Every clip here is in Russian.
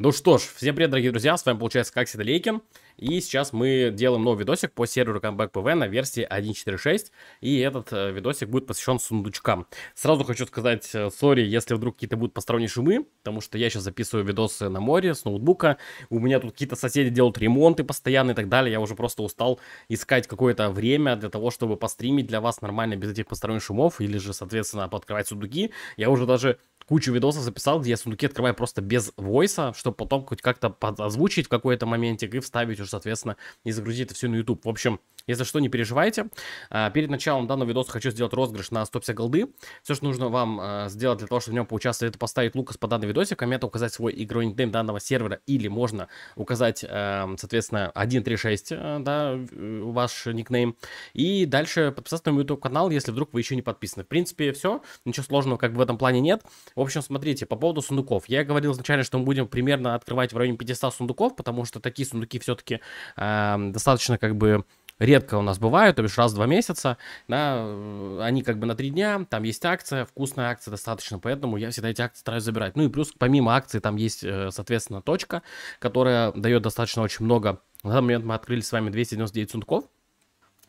Ну что ж, всем привет, дорогие друзья, с вами получается как всегда Лейкин, и сейчас мы делаем новый видосик по серверу Comeback PV на версии 1.4.6, и этот э, видосик будет посвящен сундучкам. Сразу хочу сказать, э, сори, э, если вдруг какие-то будут посторонние шумы, потому что я сейчас записываю видосы на море с ноутбука, у меня тут какие-то соседи делают ремонты постоянно и так далее, я уже просто устал искать какое-то время для того, чтобы постримить для вас нормально без этих посторонних шумов, или же, соответственно, подкрывать сундуки, я уже даже кучу видосов записал, где я сундуки открываю просто без войса, что чтобы потом хоть как-то озвучить в какой-то моментик и вставить уже, соответственно, и загрузить это все на YouTube. В общем, если что, не переживайте. А, перед началом данного видоса хочу сделать розыгрыш на 150 голды. Все, что нужно вам а, сделать для того, чтобы в нем поучаствовать, это поставить лукас по данной видосик коммент а указать свой игровой никнейм данного сервера, или можно указать, соответственно, 136, да, ваш никнейм. И дальше подписаться на мой YouTube канал, если вдруг вы еще не подписаны. В принципе, все. Ничего сложного как бы в этом плане нет. В общем, смотрите, по поводу сундуков. Я говорил изначально, что мы будем примерно примерно открывать в районе 500 сундуков, потому что такие сундуки все-таки э, эм, достаточно как бы редко у нас бывают, то бишь раз в два месяца, да, э, они как бы на три дня, там есть акция, вкусная акция достаточно, поэтому я всегда эти акции стараюсь забирать. Ну и плюс, помимо акции, там есть, э, соответственно, точка, которая дает достаточно очень много. На данный момент мы открыли с вами 299 сундуков,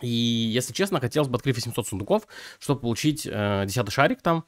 и, если честно, хотелось бы открыть 800 сундуков, чтобы получить э, 10 шарик там,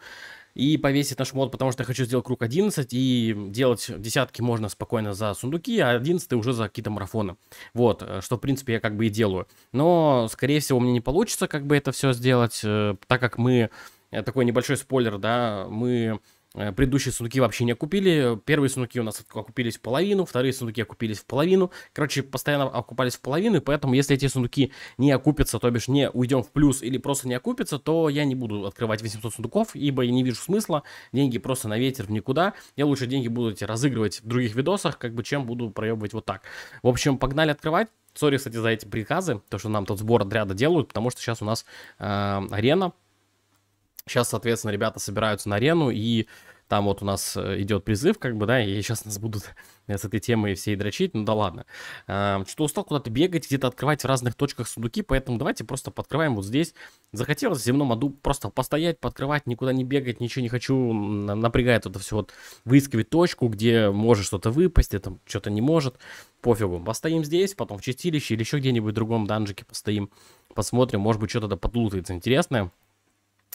и повесить наш мод, потому что я хочу сделать круг 11, и делать десятки можно спокойно за сундуки, а 11 уже за какие-то марафоны. Вот, э, что, в принципе, я как бы и делаю. Но, скорее всего, мне не получится как бы это все сделать, э, так как мы, э, такой небольшой спойлер, да, мы Э, предыдущие сундуки вообще не окупили. Первые сундуки у нас окупились в половину, вторые сундуки окупились в половину. Короче, постоянно окупались в половину, и поэтому если эти сундуки не окупятся, то бишь не уйдем в плюс или просто не окупятся, то я не буду открывать 800 сундуков, ибо я не вижу смысла. Деньги просто на ветер в никуда. Я лучше деньги буду эти разыгрывать в других видосах, как бы чем буду проебывать вот так. В общем, погнали открывать. Сори, кстати, за эти приказы, то, что нам тут сбор отряда делают, потому что сейчас у нас э, арена, Сейчас, соответственно, ребята собираются на арену, и там вот у нас э, идет призыв, как бы, да, и сейчас нас будут с этой темой все и дрочить, ну да ладно. Эм, Что устал куда-то бегать, где-то открывать в разных точках сундуки, поэтому давайте просто подкрываем вот здесь. Захотелось в земном аду просто постоять, подкрывать, никуда не бегать, ничего не хочу, напрягает это все вот, выискивать точку, где может что-то выпасть, это что-то не может, пофигу. Постоим здесь, потом в чистилище или еще где-нибудь в другом данжике постоим, посмотрим, может быть что-то подлутается интересное.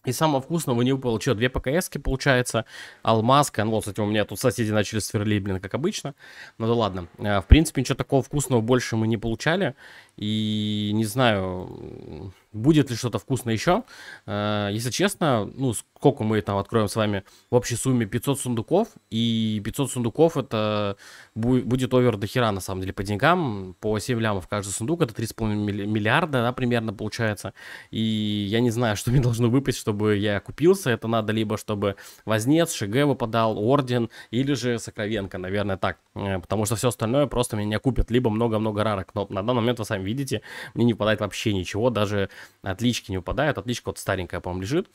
И самого вкусного у него получил две ПКСки, получается, алмазка. алмаз, конвол. Кстати, у меня тут соседи начали сверлить, блин, как обычно. Ну да ладно. А, в принципе, ничего такого вкусного больше мы не получали. И не знаю... Будет ли что-то вкусное еще? Э, если честно, ну, сколько мы там откроем с вами? В общей сумме 500 сундуков, и 500 сундуков это будет овер до хера, на самом деле, по деньгам. По 7 лямов каждый сундук, это 3,5 миллиарда, да, примерно получается. И я не знаю, что мне должно выпасть, чтобы я купился. Это надо либо, чтобы Вознец, ШГ выпадал, Орден, или же Сокровенко, наверное, так. Э, потому что все остальное просто меня купят, либо много-много рарок. Но на данный момент, вы сами видите, мне не выпадает вообще ничего, даже отлички не выпадают, отличка вот старенькая, по-моему, лежит.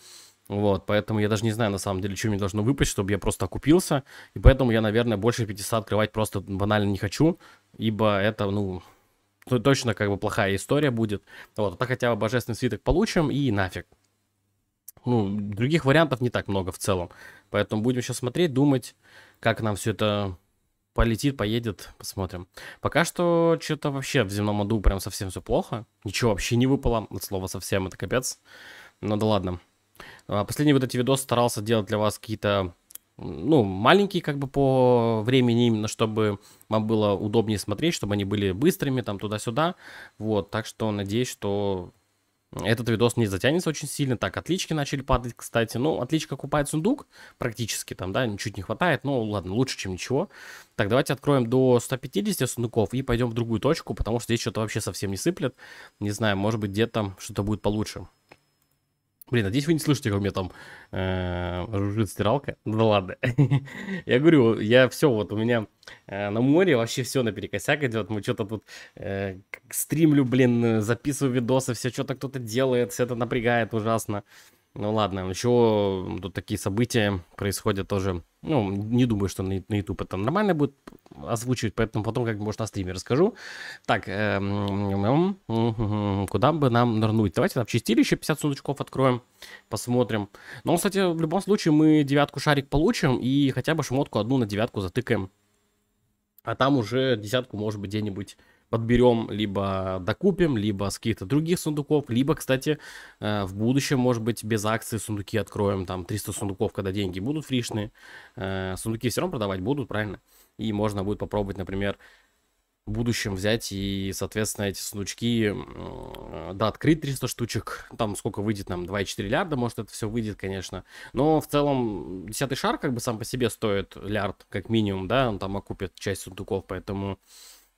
Вот, поэтому я даже не знаю, на самом деле, что мне должно выпасть, чтобы я просто окупился. И поэтому я, наверное, больше 500 открывать просто банально не хочу, ибо это, ну, точно как бы плохая история будет. Вот, а так хотя бы божественный свиток получим и нафиг. Ну, других вариантов не так много в целом. Поэтому будем сейчас смотреть, думать, как нам все это полетит, поедет, посмотрим. Пока что что-то вообще в земном аду прям совсем все плохо. Ничего вообще не выпало, от слова совсем, это капец. Но ну да ладно. А, последний вот эти видосы старался делать для вас какие-то, ну, маленькие как бы по времени, именно чтобы вам было удобнее смотреть, чтобы они были быстрыми там туда-сюда. Вот, так что надеюсь, что этот видос не затянется очень сильно. Так, отлички начали падать, кстати. Ну, отличка купает сундук практически там, да, ничуть не хватает. Ну, ладно, лучше, чем ничего. Так, давайте откроем до 150 сундуков и пойдем в другую точку, потому что здесь что-то вообще совсем не сыплет. Не знаю, может быть, где-то что-то будет получше. Блин, надеюсь, вы не слышите, как у меня там э, жужжит стиралка. да ладно. я говорю, я все, вот у меня э, на море вообще все наперекосяк идет. Мы что-то тут э, стримлю, блин, записываю видосы, все что-то кто-то делает, все это напрягает ужасно. Ну ладно, еще тут такие события происходят тоже. Ну, не думаю, что на, на YouTube это нормально будет озвучивать, поэтому потом как может на стриме расскажу. Так, эм, м-м-м, м-м-м, куда бы нам нырнуть? Давайте там чистилище 50 сундучков откроем, посмотрим. Но, ну, кстати, в любом случае мы девятку шарик получим и хотя бы шмотку одну на девятку затыкаем. А там уже десятку, может быть, где-нибудь подберем, либо докупим, либо с каких-то других сундуков, либо, кстати, э, в будущем, может быть, без акции сундуки откроем, там 300 сундуков, когда деньги будут фришные, э, сундуки все равно продавать будут, правильно? И можно будет попробовать, например, в будущем взять и, соответственно, эти сундучки, э, да, открыть 300 штучек, там сколько выйдет нам, 2,4 лярда, может, это все выйдет, конечно, но в целом 10 шар как бы сам по себе стоит лярд, как минимум, да, он там окупит часть сундуков, поэтому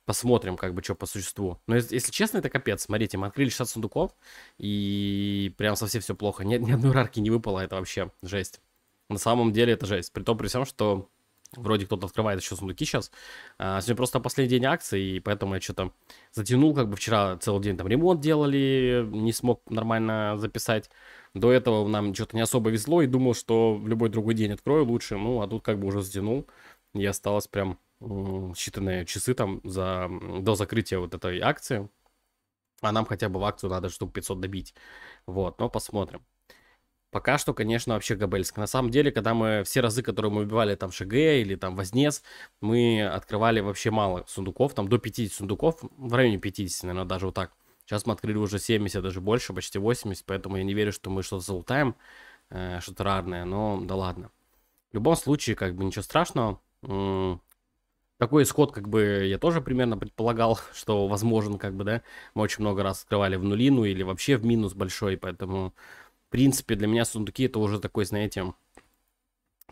посмотрим, как бы, что по существу. Но если честно, это капец. Смотрите, мы открыли 60 сундуков, и прям совсем все плохо. Ни, ни одной рарки не выпало, это вообще жесть. На самом деле это жесть. При том, при всем, что вроде кто-то открывает еще сундуки сейчас. А, сегодня просто последний день акции, и поэтому я что-то затянул, как бы вчера целый день там ремонт делали, не смог нормально записать. До этого нам что-то не особо везло, и думал, что в любой другой день открою лучше, ну, а тут как бы уже затянул, и осталось прям считанные часы там за, до закрытия вот этой акции. А нам хотя бы в акцию надо штук 500 добить. Вот, но посмотрим. Пока что, конечно, вообще Габельск. На самом деле, когда мы все разы, которые мы убивали там ШГ или там Вознес, мы открывали вообще мало сундуков, там до 50 сундуков, в районе 50, наверное, даже вот так. Сейчас мы открыли уже 70, даже больше, почти 80, поэтому я не верю, что мы что-то залутаем, э, что-то рарное, но да ладно. В любом случае, как бы ничего страшного. М -м такой исход, как бы, я тоже примерно предполагал, что возможен, как бы, да. Мы очень много раз открывали в нулину или вообще в минус большой, поэтому, в принципе, для меня сундуки это уже такой, знаете,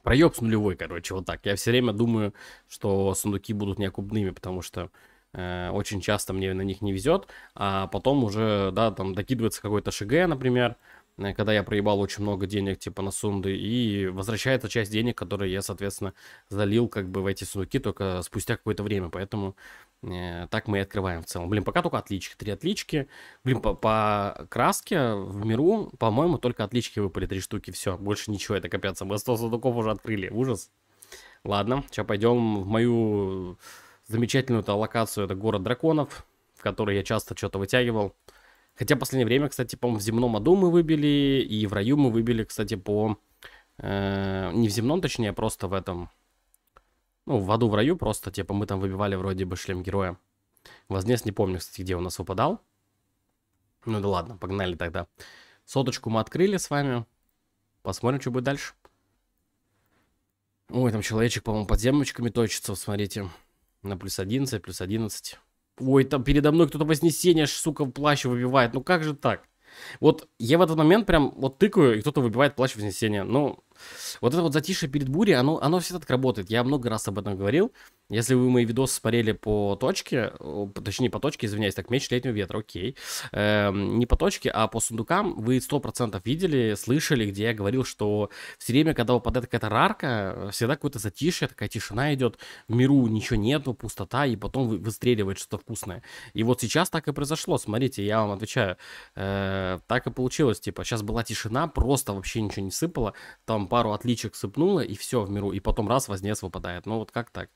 проеб с нулевой, короче, вот так. Я все время думаю, что сундуки будут неокупными, потому что э, очень часто мне на них не везет, а потом уже, да, там докидывается какой-то ШГ, например, Э, когда я проебал очень много денег, типа, на сунды, и возвращается часть денег, которые я, соответственно, залил, как бы, в эти сундуки только спустя какое-то время, поэтому э, так мы и открываем в целом. Блин, пока только отлички, три отлички. Блин, по, по краске в миру, по-моему, только отлички выпали, три штуки, все, больше ничего, это капец, мы 100 сундуков уже открыли, ужас. Ладно, сейчас пойдем в мою замечательную-то локацию, это город драконов, в который я часто что-то вытягивал. Хотя в последнее время, кстати, по-моему, в земном аду мы выбили, и в раю мы выбили, кстати, по... Э, не в земном, точнее, а просто в этом... Ну, в аду, в раю просто, типа, мы там выбивали вроде бы шлем героя. Вознес, не помню, кстати, где у нас выпадал. Ну да ладно, погнали тогда. Соточку мы открыли с вами. Посмотрим, что будет дальше. Ой, там человечек, по-моему, под земочками точится, смотрите. На плюс 11, плюс 11. Ой, там передо мной кто-то вознесение, сука, плащ выбивает. Ну как же так? Вот я в этот момент прям вот тыкаю, и кто-то выбивает плащ вознесения. Ну, вот это вот затишье перед бурей, оно, оно всегда так работает. Я много раз об этом говорил. Если вы мои видосы смотрели по точке, точнее по точке, извиняюсь, так, меч летнего ветра, окей. Эм, не по точке, а по сундукам, вы 100% видели, слышали, где я говорил, что все время, когда выпадает какая-то рарка, всегда какое-то затишье, такая тишина идет, в миру ничего нету, пустота, и потом вы, выстреливает что-то вкусное. И вот сейчас так и произошло, смотрите, я вам отвечаю. Э, так и получилось, типа, сейчас была тишина, просто вообще ничего не сыпало, там пару отличек сыпнуло, и все в миру, и потом раз вознес выпадает. Ну вот как так?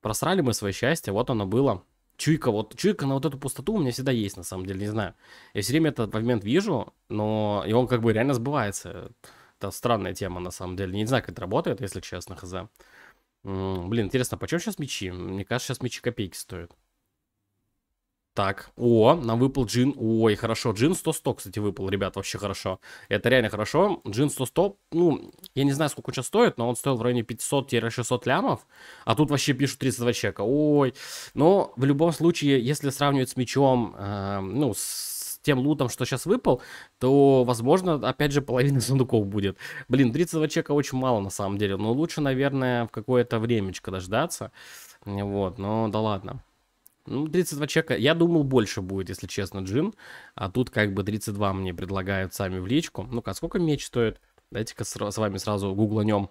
Просрали мы свое счастье, вот оно было. Чуйка, вот чуйка на вот эту пустоту у меня всегда есть, на самом деле, не знаю. Я все время этот момент вижу, но и он как бы реально сбывается. Это странная тема, на самом деле. Не знаю, как это работает, если честно, хз. Блин, интересно, почем сейчас мечи? Мне кажется, сейчас мечи копейки стоят. Так, о, нам выпал джин. Ой, хорошо. Джин 100-100, кстати, выпал, ребят, вообще хорошо. Это реально хорошо. Джин 100-100, ну, я не знаю, сколько он сейчас стоит, но он стоил в районе 500-600 лямов. А тут вообще пишут 32 чека. Ой. Но в любом случае, если сравнивать с мечом, э, эм, ну, с тем лутом, что сейчас выпал, то, возможно, опять же, половина сундуков будет. Блин, 32 чека очень мало на самом деле, но лучше, наверное, в какое-то времечко дождаться. Вот, Но, да ладно. Ну, 32 чека. Я думал, больше будет, если честно, джин. А тут как бы 32 мне предлагают сами в личку. Ну-ка, а сколько меч стоит? Дайте-ка с вами сразу гугланем.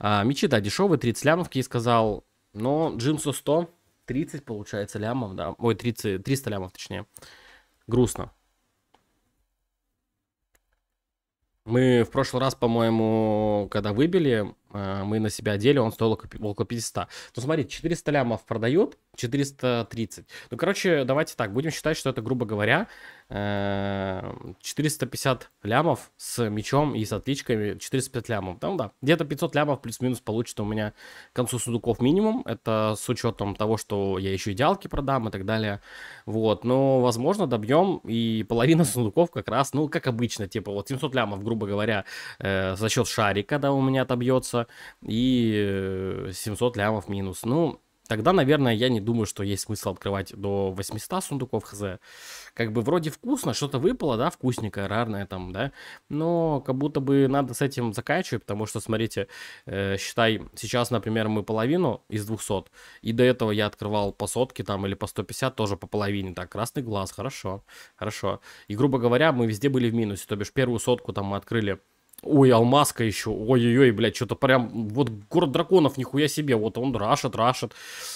А, мечи, да, дешевые, 30 лямов, я сказал. Но джинсу 100, 30 получается лямов, да. Ой, 30, 300 лямов, точнее. Грустно. Мы в прошлый раз, по-моему, когда выбили, а, мы на себя одели, он стоил около 500. Ну, смотри, 400 лямов продают, 430. Ну, короче, давайте так, будем считать, что это, грубо говоря, 450 э, лямов с мечом и с отличками, 450 лямов. Там, ну да, где-то 500 лямов плюс-минус получится у меня к концу сундуков минимум. Это с учетом того, что я еще идеалки продам и так далее. Вот, но, возможно, добьем и половина сундуков как раз, ну, как обычно, типа вот 700 лямов, грубо говоря, э, за счет шарика, да, у меня отобьется, и 700 э, лямов минус. Ну, Тогда, наверное, я не думаю, что есть смысл открывать до 800 сундуков хз. Как бы вроде вкусно, что-то выпало, да, вкусненькое, рарное там, да. Но как будто бы надо с этим заканчивать, потому что, смотрите, э, считай, сейчас, например, мы половину из 200. И до этого я открывал по сотке там или по 150, тоже по половине. Так, красный глаз, хорошо, хорошо. И, грубо говоря, мы везде были в минусе. То бишь первую сотку там мы открыли Ой, Алмазка еще, ой-ой-ой, блядь, что-то прям, вот город драконов, нихуя себе, вот он рашит, рашит.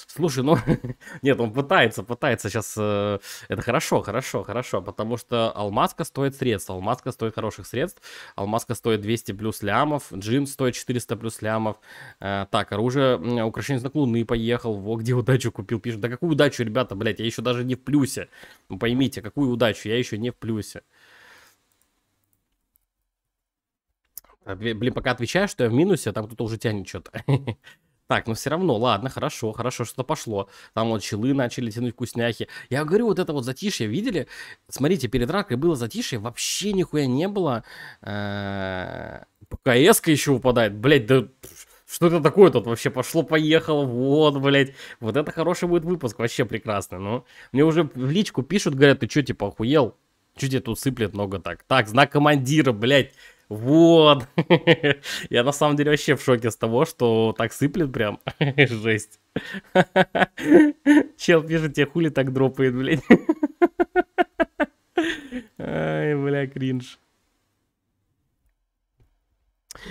Слушай, ну, нет, он пытается, пытается сейчас, э, это хорошо, хорошо, хорошо, потому что Алмазка стоит средств, Алмазка стоит хороших средств, Алмазка стоит 200 плюс лямов, Джин стоит 400 плюс лямов, э, так, оружие, украшение знак луны поехал, во, где удачу купил, пишет, да какую удачу, ребята, блядь, я еще даже не в плюсе, ну, поймите, какую удачу, я еще не в плюсе. А, блин, пока отвечаю, что я в минусе, а там кто-то уже тянет что-то. Так, но ну все равно, ладно, хорошо, хорошо, что-то пошло. Там вот челы начали тянуть вкусняхи. Я говорю, вот это вот затишье, видели? Смотрите, перед ракой было затишье, вообще нихуя не было. Э, кс еще выпадает, блять, да что это такое тут вообще пошло-поехало, вот, блядь. Вот это хороший будет выпуск, вообще прекрасно, ну. Мне уже в личку пишут, говорят, ты что, типа, охуел? Че тебе тут сыплет много так? Так, знак командира, блядь. Вот. Я на самом деле вообще в шоке с того, что так сыплет прям. Жесть. Чел пишет, тебе хули так дропает, блядь. Ай, бля, кринж.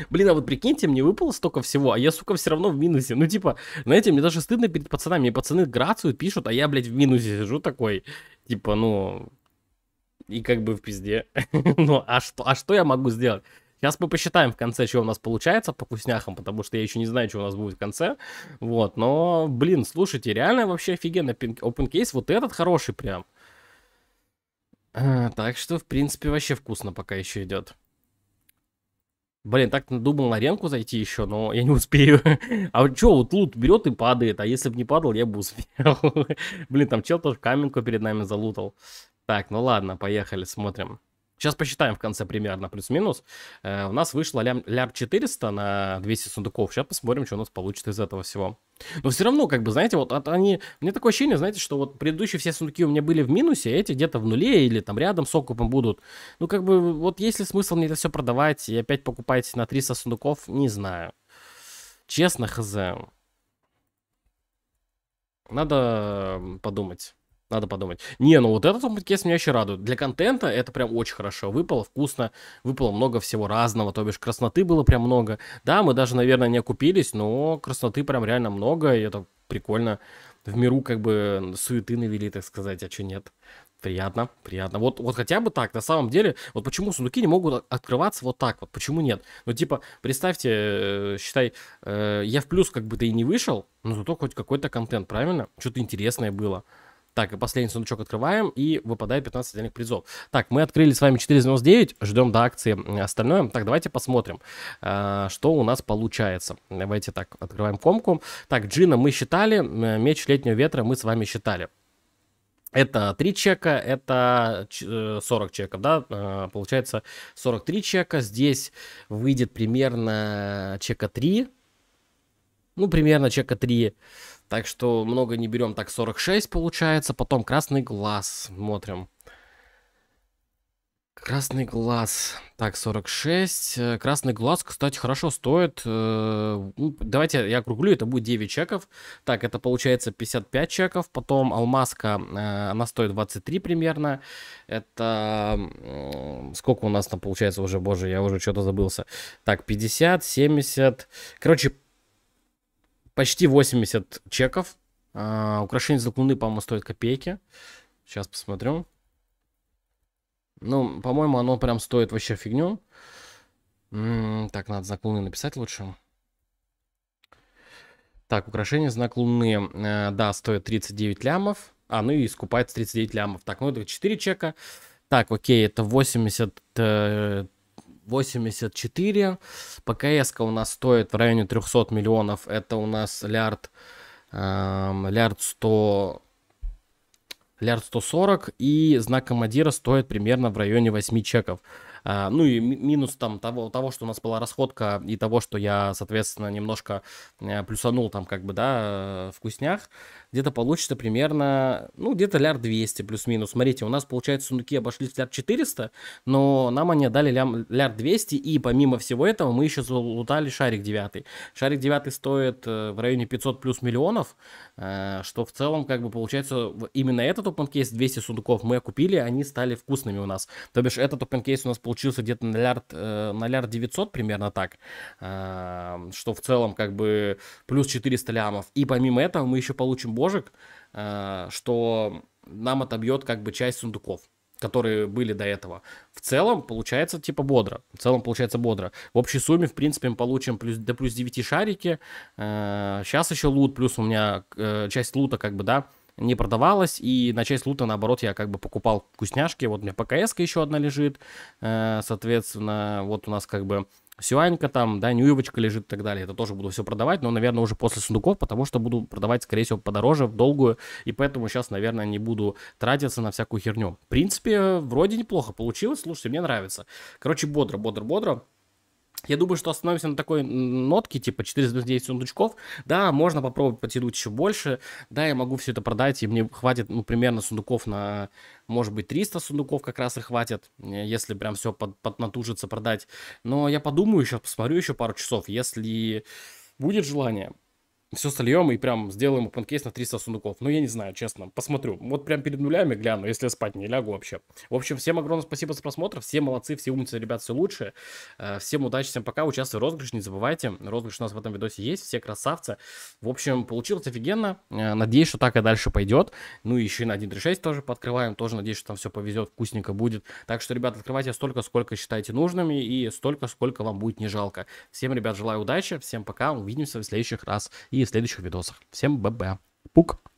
Блин, а вот прикиньте, мне выпало столько всего, а я, сука, все равно в минусе. Ну, типа, знаете, мне даже стыдно перед пацанами. Мне пацаны грацию пишут, а я, блядь, в минусе сижу такой. Типа, ну, и как бы в пизде. ну, а что, а что я могу сделать? Сейчас мы посчитаем в конце, что у нас получается по вкусняхам, потому что я еще не знаю, что у нас будет в конце. Вот, но, блин, слушайте, реально вообще офигенно. Open Case вот этот хороший прям. А, так что, в принципе, вообще вкусно пока еще идет. Блин, так думал на ренку зайти еще, но я не успею. А что, вот лут берет и падает, а если бы не падал, я бы успел. Блин, там чел тоже каменку перед нами залутал. Так, ну ладно, поехали, смотрим. Сейчас посчитаем в конце примерно плюс-минус. Э, у нас вышло лям, лям 400 на 200 сундуков. Сейчас посмотрим, что у нас получится из этого всего. Но все равно, как бы, знаете, вот от, они... мне такое ощущение, знаете, что вот предыдущие все сундуки у меня были в минусе, а эти где-то в нуле или там рядом с окупом будут. Ну, как бы, вот есть ли смысл мне это все продавать и опять покупать на 300 сундуков, не знаю. Честно, хз. Надо подумать. Надо подумать. Не, ну вот этот топ-кейс меня еще радует. Для контента это прям очень хорошо выпало, вкусно. Выпало много всего разного, то бишь красноты было прям много. Да, мы даже, наверное, не окупились, но красноты прям реально много, и это прикольно. В миру как бы суеты навели, так сказать, а что нет. Приятно, приятно. Вот, вот хотя бы так, на самом деле, вот почему сундуки не могут открываться вот так вот, почему нет? Ну, типа, представьте, э, считай, э, я в плюс как бы ты и не вышел, но зато хоть какой-то контент, правильно? Что-то интересное было. Так, и последний сундучок открываем, и выпадает 15 отдельных призов. Так, мы открыли с вами 499, ждем до акции остальное. Так, давайте посмотрим, э, что у нас получается. Давайте так, открываем комку. Так, Джина мы считали, меч летнего ветра мы с вами считали. Это 3 чека, это 40 э, чеков, да, э, получается 43 чека. Здесь выйдет примерно чека 3, ну, примерно чека 3. Так что много не берем, так 46 получается. Потом красный глаз смотрим. Красный глаз. Так, 46. Э, красный глаз, кстати, хорошо стоит. Э, ну, давайте я округлю, это будет 9 чеков. Так, это получается 55 чеков. Потом алмазка, э, она стоит 23 примерно. Это... Сколько у нас там получается уже, боже, я уже что-то забылся. Так, 50, 70. Короче, почти 80 чеков. А, украшение за луны, по-моему, стоит копейки. Сейчас посмотрю. Ну, по-моему, оно прям стоит вообще фигню. М -м, так, надо знак луны написать лучше. Так, украшение знак луны, э, да, стоит 39 лямов. А, ну и скупается 39 лямов. Так, ну это 4 чека. Так, окей, это 80... 84. ПКС у нас стоит в районе 300 миллионов. Это у нас лярд, эм, лярд 100 лярд 140 и знак командира стоит примерно в районе 8 чеков. А, ну и минус там того, того, что у нас была расходка и того, что я, соответственно, немножко э, плюсанул там как бы, да, э, вкуснях, где-то получится примерно, ну, где-то ляр 200 плюс-минус. Смотрите, у нас, получается, сундуки обошлись в ляр 400, но нам они отдали ляр 200, и помимо всего этого мы еще залутали шарик 9. Шарик 9 стоит э, в районе 500 плюс миллионов, что в целом, как бы, получается, именно этот open case 200 сундуков мы окупили, они стали вкусными у нас. То бишь, этот open у нас получился получился где-то на лярд, э, на лярд 900 примерно так, э, что в целом как бы плюс 400 лямов. И помимо этого мы еще получим божек э, что нам отобьет как бы часть сундуков которые были до этого. В целом получается типа бодро. В целом получается бодро. В общей сумме, в принципе, мы получим плюс, до плюс 9 шарики. Сейчас еще лут, плюс у меня часть лута как бы, да, не продавалась, и на часть лута, наоборот, я как бы покупал вкусняшки, вот у меня ПКС еще одна лежит, э, соответственно, вот у нас как бы Сюанька там, да, Нюевочка лежит и так далее. Это тоже буду все продавать, но, наверное, уже после сундуков, потому что буду продавать, скорее всего, подороже, в долгую, и поэтому сейчас, наверное, не буду тратиться на всякую херню. В принципе, вроде неплохо получилось, слушайте, мне нравится. Короче, бодро, бодро, бодро. Я думаю, что остановимся на такой нотке, типа 499 сундучков. Да, можно попробовать потянуть еще больше. Да, я могу все это продать, и мне хватит, ну, примерно сундуков на, может быть, 300 сундуков как раз и хватит, э, если прям все под, поднатужится продать. Но я подумаю еще, посмотрю еще пару часов, если будет желание все сольем и прям сделаем open на 300 сундуков. Ну, я не знаю, честно. Посмотрю. Вот прям перед нулями гляну, если я спать не лягу вообще. В общем, всем огромное спасибо за просмотр. Все молодцы, все умницы, ребят, все лучше, э, Всем удачи, всем пока. Участвуй в розыгрыше, не забывайте. Розыгрыш у нас в этом видосе есть, все красавцы. В общем, получилось офигенно. Э, надеюсь, что так и дальше пойдет. Ну, и еще и на 1.3.6 тоже подкрываем. Тоже надеюсь, что там все повезет, вкусненько будет. Так что, ребят, открывайте столько, сколько считаете нужными и столько, сколько вам будет не жалко. Всем, ребят, желаю удачи, всем пока, увидимся в следующих раз. И и в следующих видосах. Всем ББ. Пук.